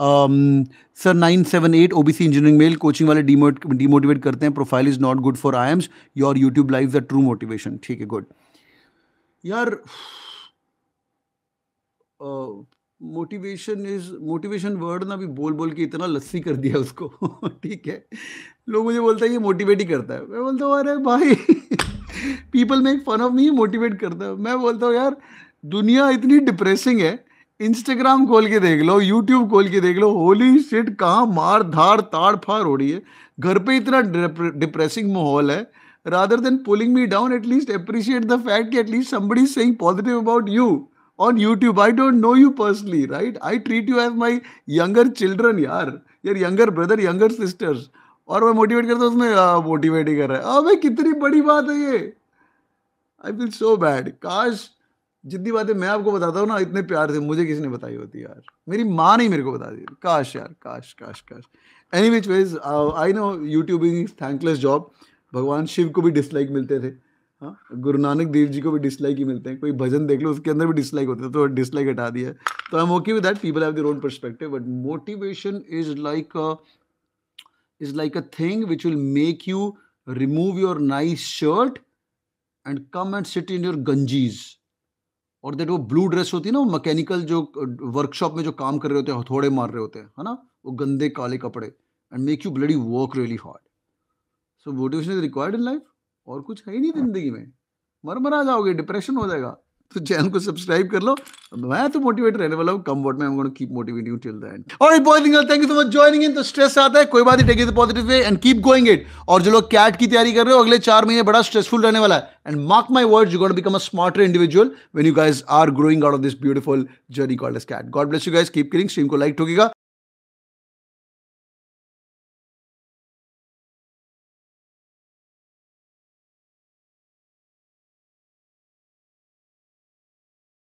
sir nine seven eight OBC engineering male coaching वाले demotivate करते हैं profile is not good for IIMs your YouTube live the true motivation ठीक है good यार motivation is motivation word ना भी बोल बोल के इतना लस्सी कर दिया उसको ठीक है लोग मुझे बोलते हैं ये मोटिवेट ही करता है मैं बोलता हूँ अरे भाई people make fun of me motivate करता है मैं बोलता हूँ यार दुनिया इतनी डिप्रेसिंग है इंस्टाग्राम खोल के देख लो यूट्यूब खोल के देख लो होली शिट कहाँ मार धार ताड़ फाड़ हो रही है घर पे इतना डिप्रेसिंग माहौल है rather than pulling me down at least appreciate the fact at least somebody saying positive about you on YouTube I don't know you personally right I treat you as my younger children यार यार younger brother younger sisters और मैं motivate करता उसमें motivate हाँ, ही कर रहा है अब कितनी बड़ी बात है ये आई फील सो बैड काश जितनी बातें मैं आपको बताता हूँ ना इतने प्यार से मुझे किसी ने बताई होती यार मेरी माँ नहीं मेरे को बता दी काश यार काश काश काश any which ways I know YouTube is thankless job भगवान शिव को भी डिसलाइक मिलते थे हाँ गुरु नानक देव जी को भी डिसलाइक ही मिलते हैं कोई भजन देख लो उसके अंदर भी डिसलाइक होते हैं तो डिसलाइक हटा दिया तो I am okay with that people have their own perspective but motivation is like is like a thing which will make you remove your nice shirt and come and sit in your गंजीज़ और that वो blue dress होती है ना वो mechanical जो workshop में जो काम कर रहे होते हैं हथौड़े मार रहे होते हैं है ना वो गंदे काले कपड़े and make you bloody work really hard so motivation is required in life और कुछ है ही नहीं जिंदगी में मर मरा जाओगे डिप्रेशन हो जाएगा तो चैनल को सब्सक्राइब कर लो मैं तो मोटिवेट रहने वाला हूँ कम वर्ड में keep motivating till the end alright boys and girls thank you so much joining in तो स्ट्रेस आता है कोई बात नहीं take positive way and keep going it और जो लोग कैट की तैयारी कर रहे हो अगले चार महीने बड़ा स्ट्रेसफुल रहने वाला है and mark my word you got become a smarter individual when you guys are growing out of this beautiful journey called age CAT god bless you guys keep killing stream को like ठोकेगा